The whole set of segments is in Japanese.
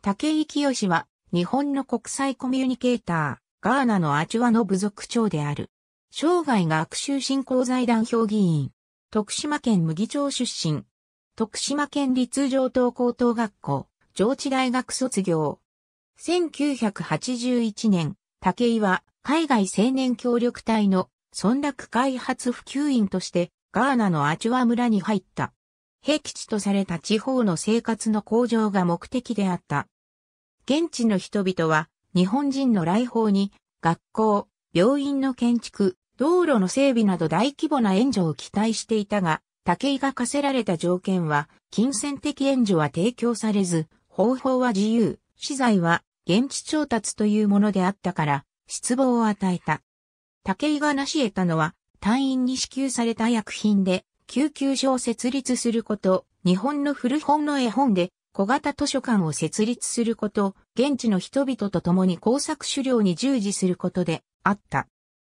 武井清は、日本の国際コミュニケーター、ガーナのアチュワの部族長である。生涯学習振興財団評議員。徳島県麦町出身。徳島県立上東高等学校、上智大学卒業。1981年、武井は、海外青年協力隊の村落開発普及員として、ガーナのアチュワ村に入った。僻地とされた地方の生活の向上が目的であった。現地の人々は日本人の来訪に学校、病院の建築、道路の整備など大規模な援助を期待していたが、武井が課せられた条件は、金銭的援助は提供されず、方法は自由、資材は現地調達というものであったから、失望を与えた。武井が成し得たのは、隊員に支給された薬品で、救急所を設立すること、日本の古本の絵本で小型図書館を設立すること、現地の人々と共に工作狩猟に従事することであった。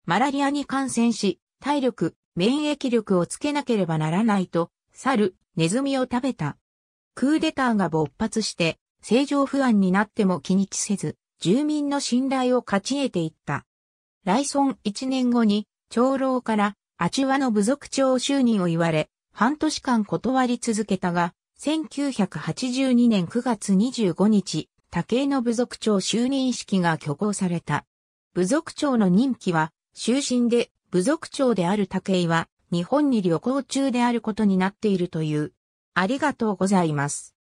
マラリアに感染し、体力、免疫力をつけなければならないと、猿、ネズミを食べた。クーデターが勃発して、正常不安になっても気にちせず、住民の信頼を勝ち得ていった。来村1年後に、長老からアチュワの部族長就任を言われ、半年間断り続けたが、1982年9月25日、武井の部族長就任式が挙行された。部族長の任期は、終身で、部族長である武井は、日本に旅行中であることになっているという。ありがとうございます。